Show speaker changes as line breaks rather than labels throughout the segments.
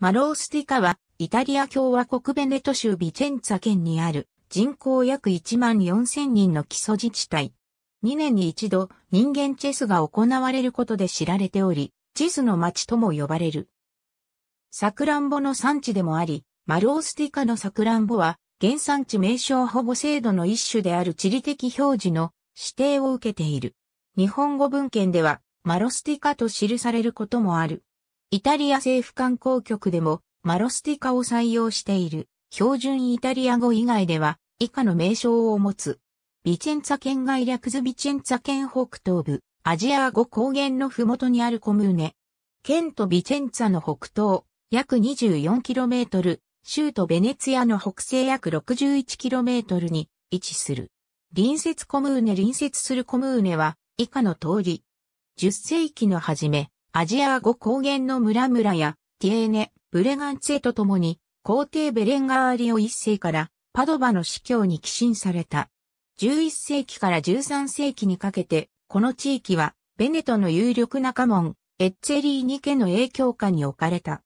マロースティカは、イタリア共和国ベネト州ビチェンツァ県にある人口約1万4000人の基礎自治体。2年に一度人間チェスが行われることで知られており、チスの町とも呼ばれる。サクランボの産地でもあり、マロースティカのサクランボは原産地名称保護制度の一種である地理的表示の指定を受けている。日本語文献ではマロスティカと記されることもある。イタリア政府観光局でもマロスティカを採用している標準イタリア語以外では以下の名称を持つ。ビチェンツァ県外略図ビチェンツァ県北東部、アジア語高原のふもとにあるコムーネ。県とビチェンツァの北東、約 24km、州都ベネツィアの北西約 61km に位置する。隣接コムーネ隣接するコムーネは以下の通り。10世紀の初め、アジア語高原の村々やティエーネ、ブレガンツェと共に皇帝ベレンガーリオ一世からパドバの司教に寄進された。11世紀から13世紀にかけて、この地域はベネトの有力な家紋、エッツェリーニ家の影響下に置かれた。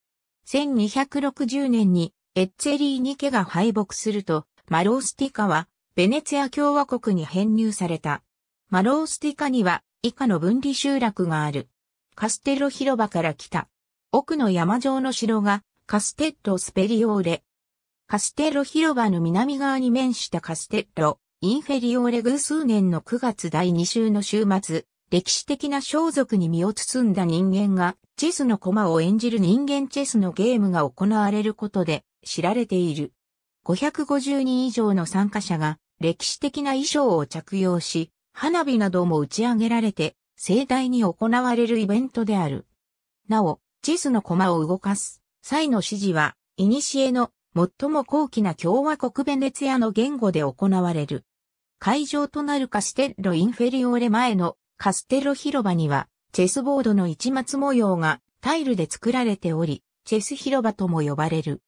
1260年にエッツェリーニ家が敗北すると、マロースティカはベネツィア共和国に編入された。マロースティカには以下の分離集落がある。カステロ広場から来た。奥の山上の城がカステッロスペリオーレ。カステロ広場の南側に面したカステッロ、インフェリオーレ偶数年の9月第2週の週末、歴史的な装束に身を包んだ人間が、チェスの駒を演じる人間チェスのゲームが行われることで知られている。550人以上の参加者が歴史的な衣装を着用し、花火なども打ち上げられて盛大に行われるイベントである。なお、地図の駒を動かす際の指示は、古の最も高貴な共和国ベネツィアの言語で行われる。会場となるカステッロ・インフェリオーレ前のカステロ広場には、チェスボードの市松模様がタイルで作られており、チェス広場とも呼ばれる。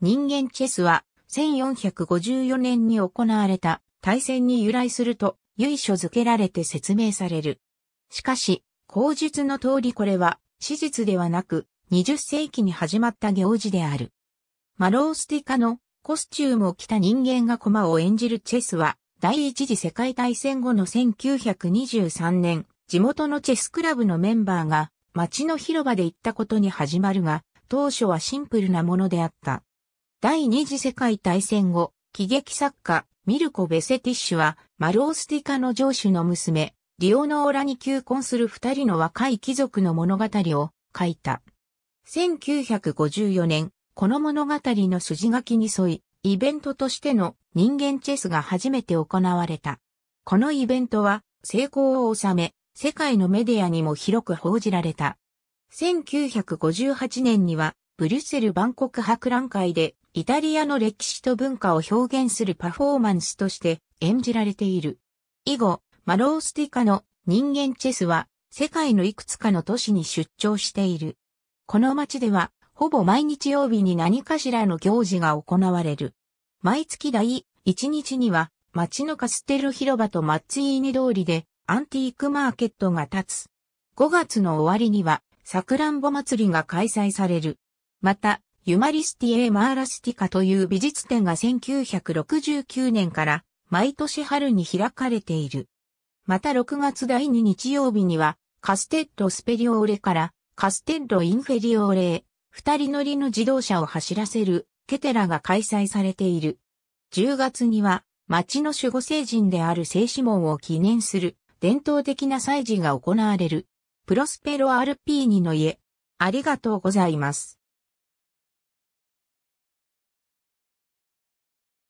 人間チェスは、1454年に行われた大戦に由来すると、由緒付けられて説明される。しかし、口述の通りこれは、史実ではなく、20世紀に始まった行事である。マロースティカのコスチュームを着た人間が駒を演じるチェスは、第一次世界大戦後の1923年、地元のチェスクラブのメンバーが、街の広場で行ったことに始まるが、当初はシンプルなものであった。第二次世界大戦後、喜劇作家、ミルコ・ベセティッシュは、マロースティカの上司の娘、リオノーラに求婚する二人の若い貴族の物語を書いた。1954年、この物語の筋書きに沿い、イベントとしての人間チェスが初めて行われた。このイベントは成功を収め、世界のメディアにも広く報じられた。1958年には、ブリュッセル万国博覧会で、イタリアの歴史と文化を表現するパフォーマンスとして演じられている。以後、マロースティカの人間チェスは世界のいくつかの都市に出張している。この街ではほぼ毎日曜日に何かしらの行事が行われる。毎月第1日には街のカステル広場とマッツイーニ通りでアンティークマーケットが立つ。5月の終わりにはサクランボ祭りが開催される。また、ユマリスティエ・マーラスティカという美術展が1969年から毎年春に開かれている。また6月第2日曜日には、カステッロスペリオーレからカステッロインフェリオーレへ、二人乗りの自動車を走らせるケテラが開催されている。10月には、町の守護聖人である聖子門を記念する伝統的な祭事が行われる。プロスペロ・アルピーニの家。ありがとうございます。